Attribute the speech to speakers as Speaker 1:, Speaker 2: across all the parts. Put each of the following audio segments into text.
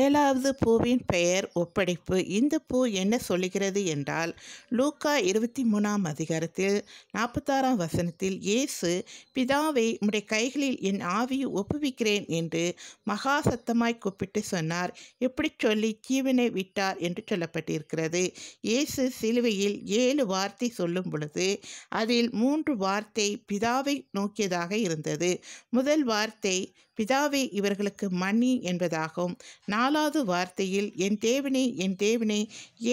Speaker 1: ஏழாவது பூவின் பெயர் ஒப்படைப்பு இந்த பூ என்ன சொல்லுகிறது என்றால் லூக்கா இருபத்தி மூணாம் அதிகாரத்தில் நாற்பத்தாறாம் வசனத்தில் இயேசு பிதாவை உடைய கைகளில் என் ஆவியை ஒப்புவிக்கிறேன் என்று மகா சத்தமாய் கூப்பிட்டு சொன்னார் எப்படி சொல்லி ஜீவனை விட்டார் என்று சொல்லப்பட்டிருக்கிறது இயேசு சிலுவையில் ஏழு வார்த்தை சொல்லும் பொழுது அதில் மூன்று வார்த்தை பிதாவை நோக்கியதாக இருந்தது முதல் வார்த்தை பிதாவே இவர்களுக்கு மணி என்பதாகவும் நாலாவது வார்த்தையில் என் தேவனே என் தேவனே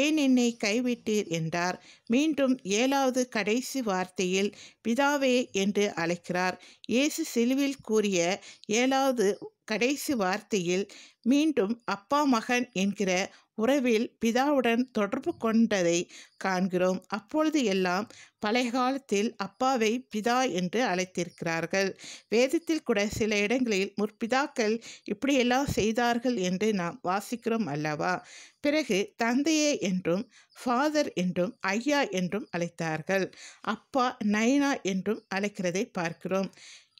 Speaker 1: ஏன் என்னை கைவிட்டீர் என்றார் மீண்டும் ஏழாவது கடைசி வார்த்தையில் பிதாவே என்று அழைக்கிறார் இயேசு சிலுவில் கூறிய ஏழாவது கடைசி வார்த்தையில் மீண்டும் அப்பா மகன் என்கிற உறவில் பிதாவுடன் தொடர்பு கொண்டதை காண்கிறோம் அப்பொழுது எல்லாம் பழைய காலத்தில் அப்பாவை பிதா என்று அழைத்திருக்கிறார்கள் வேதத்தில் கூட சில இடங்களில் முற்பிதாக்கள் இப்படியெல்லாம் செய்தார்கள் என்று நாம் வாசிக்கிறோம் அல்லவா பிறகு தந்தையே என்றும் ஃபாதர் என்றும் ஐயா என்றும் அழைத்தார்கள் அப்பா நயனா என்றும் அழைக்கிறதை பார்க்கிறோம்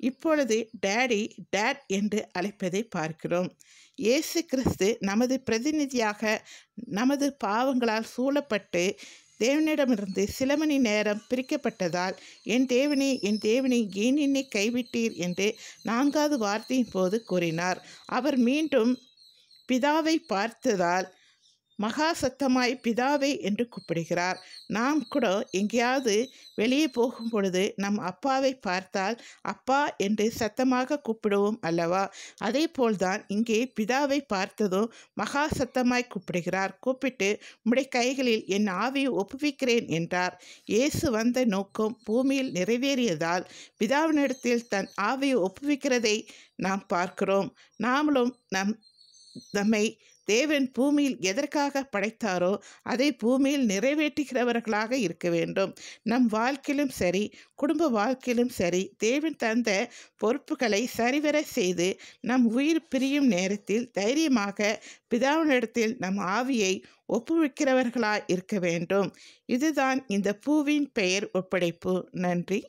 Speaker 1: இப்பொழுது டேடி டேட் என்று அழைப்பதை பார்க்கிறோம் இயேசு கிறிஸ்து நமது பிரதிநிதியாக நமது பாவங்களால் சூழப்பட்டு தேவனிடமிருந்து சில மணி நேரம் பிரிக்கப்பட்டதால் என் தேவனே என் தேவனை ஏன் என்னை கைவிட்டீர் என்று நான்காவது வார்த்தையின் போது கூறினார் அவர் மீண்டும் பிதாவை பார்த்ததால் மகா சத்தமாய் பிதாவே என்று கூப்பிடுகிறார் நாம் கூட எங்கேயாவது வெளியே போகும் பொழுது நம் அப்பாவை பார்த்தால் அப்பா என்று சத்தமாக கூப்பிடுவோம் அல்லவா அதே போல்தான் இங்கே பிதாவை பார்த்ததும் மகா சத்தமாய் கூப்பிடுகிறார் கூப்பிட்டு உடைய கைகளில் என் ஆவியை ஒப்புவிக்கிறேன் என்றார் இயேசு வந்த நோக்கம் பூமியில் நிறைவேறியதால் பிதாவினிடத்தில் தன் ஆவியை ஒப்புவிக்கிறதை நாம் பார்க்கிறோம் நாமளும் நம் நம்மை தேவன் பூமியில் எதற்காக படைத்தாரோ அதை பூமியில் நிறைவேற்றுகிறவர்களாக இருக்க வேண்டும் நம் வாழ்க்கையிலும் சரி குடும்ப வாழ்க்கையிலும் சரி தேவன் தந்த பொறுப்புகளை சரிவர செய்து நம் உயிர் பிரியும் நேரத்தில் தைரியமாக பிதாவினிடத்தில் நம் ஆவியை ஒப்புவிக்கிறவர்களாய் இருக்க வேண்டும் இதுதான் இந்த பூவின் பெயர் ஒப்படைப்பு நன்றி